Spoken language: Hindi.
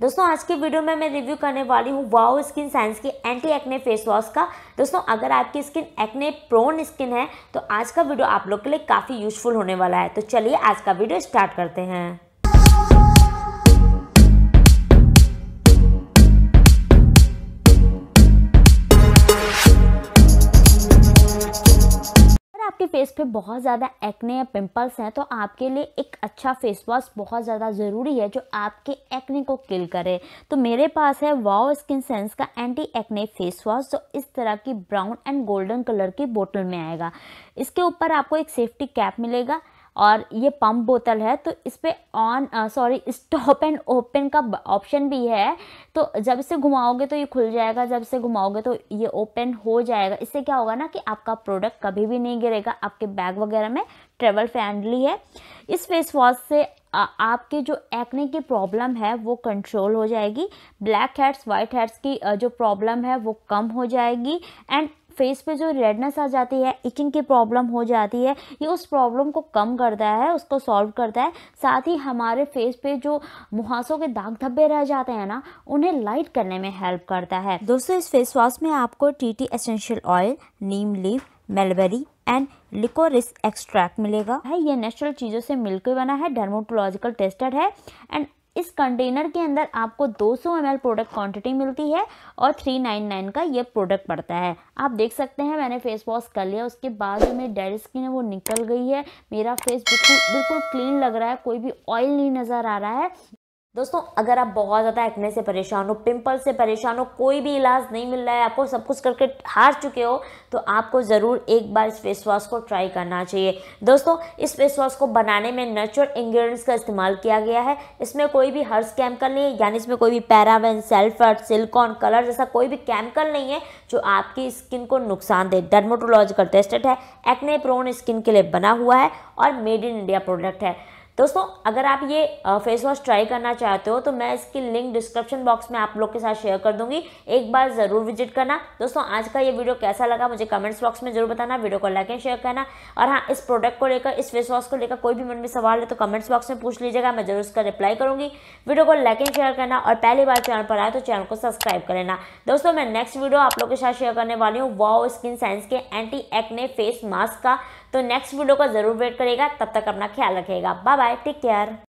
दोस्तों आज के वीडियो में मैं रिव्यू करने वाली हूँ वाओ स्किन साइंस की एंटी एक्ने फेस वॉश का दोस्तों अगर आपकी स्किन एक्ने प्रोन स्किन है तो आज का वीडियो आप लोग के लिए काफ़ी यूजफुल होने वाला है तो चलिए आज का वीडियो स्टार्ट करते हैं फेस पे बहुत ज़्यादा एक्ने या पिंपल्स हैं तो आपके लिए एक अच्छा फेस वॉश बहुत ज़्यादा ज़रूरी है जो आपके एक्ने को किल करे तो मेरे पास है वाओ स्किन सेंस का एंटी एक्ने फेस वॉश जो इस तरह की ब्राउन एंड गोल्डन कलर की बोतल में आएगा इसके ऊपर आपको एक सेफ्टी कैप मिलेगा और ये पम्प बोतल है तो इस पर on sorry stop and open का ऑप्शन भी है तो जब इसे घुमाओगे तो ये खुल जाएगा जब इसे घुमाओगे तो ये ओपन हो जाएगा इससे क्या होगा ना कि आपका प्रोडक्ट कभी भी नहीं गिरेगा आपके बैग वगैरह में ट्रेवल फ्रेंडली है इस फेस वॉश से आपके जो एक्ने की प्रॉब्लम है वो कंट्रोल हो जाएगी ब्लैक हेड्स वाइट हेड्स की जो प्रॉब्लम है वो कम हो जाएगी एंड फेस पे जो रेडनेस आ जाती है इचिंग की प्रॉब्लम हो जाती है ये उस प्रॉब्लम को कम करता है उसको सॉल्व करता है साथ ही हमारे फेस पे जो मुहासों के दाग धब्बे रह जाते हैं ना उन्हें लाइट करने में हेल्प करता है दोस्तों इस फेस वॉश में आपको tea tea essential oil neem leaf mulberry and licorice extract मिलेगा है ये नेचुरल चीज़ों से मिलकर बना है डर्मोटोलॉजिकल टेस्टेड है एंड इस कंटेनर के अंदर आपको 200 सौ प्रोडक्ट क्वांटिटी मिलती है और 399 का ये प्रोडक्ट पड़ता है आप देख सकते हैं मैंने फेस वॉश कर लिया उसके बाद जो मेरी डेड स्किन है वो निकल गई है मेरा फेस बिल्कुल बिल्कुल क्लीन लग रहा है कोई भी ऑयल नहीं नज़र आ रहा है दोस्तों अगर आप बहुत ज़्यादा एक्ने से परेशान हो पिंपल से परेशान हो कोई भी इलाज नहीं मिल रहा है आपको सब कुछ करके हार चुके हो तो आपको ज़रूर एक बार इस फेस वॉश को ट्राई करना चाहिए दोस्तों इस फेस वॉश को बनाने में नेचुरल इंग्रेडिएंट्स का इस्तेमाल किया गया है इसमें कोई भी हर्स केमिकल नहीं है यानी इसमें कोई भी पैरावेन सेल्फर्ट सिल्कॉन कलर जैसा कोई भी केमिकल नहीं है जो आपकी स्किन को नुकसान दे डर्मोटोलॉजिकल टेस्टेड है एक्ने प्रोन स्किन के लिए बना हुआ है और मेड इन इंडिया प्रोडक्ट है दोस्तों अगर आप ये फेस वॉश ट्राई करना चाहते हो तो मैं इसकी लिंक डिस्क्रिप्शन बॉक्स में आप लोग के साथ शेयर कर दूंगी एक बार ज़रूर विजिट करना दोस्तों आज का ये वीडियो कैसा लगा मुझे कमेंट्स बॉक्स में जरूर बताना वीडियो को लाइक एंड शेयर करना और हाँ इस प्रोडक्ट को लेकर इस फेस वॉश को लेकर कोई भी मन में सवाल है तो कमेंट्स बॉक्स में पूछ लीजिएगा मैं जरूर उसका रिप्लाई करूँगी वीडियो को लाइक एंड शेयर करना और पहली बार चैनल पर आए तो चैनल को सब्सक्राइब कर लेना दोस्तों मैं नेक्स्ट वीडियो आप लोग के साथ शेयर करने वाली हूँ वाओ स्किन साइंस के एंटी एक्ने फेस मास्क का तो नेक्स्ट वीडियो का ज़रूर वेट करेगा तब तक अपना ख्याल रखेगा बाय बाय टेक केयर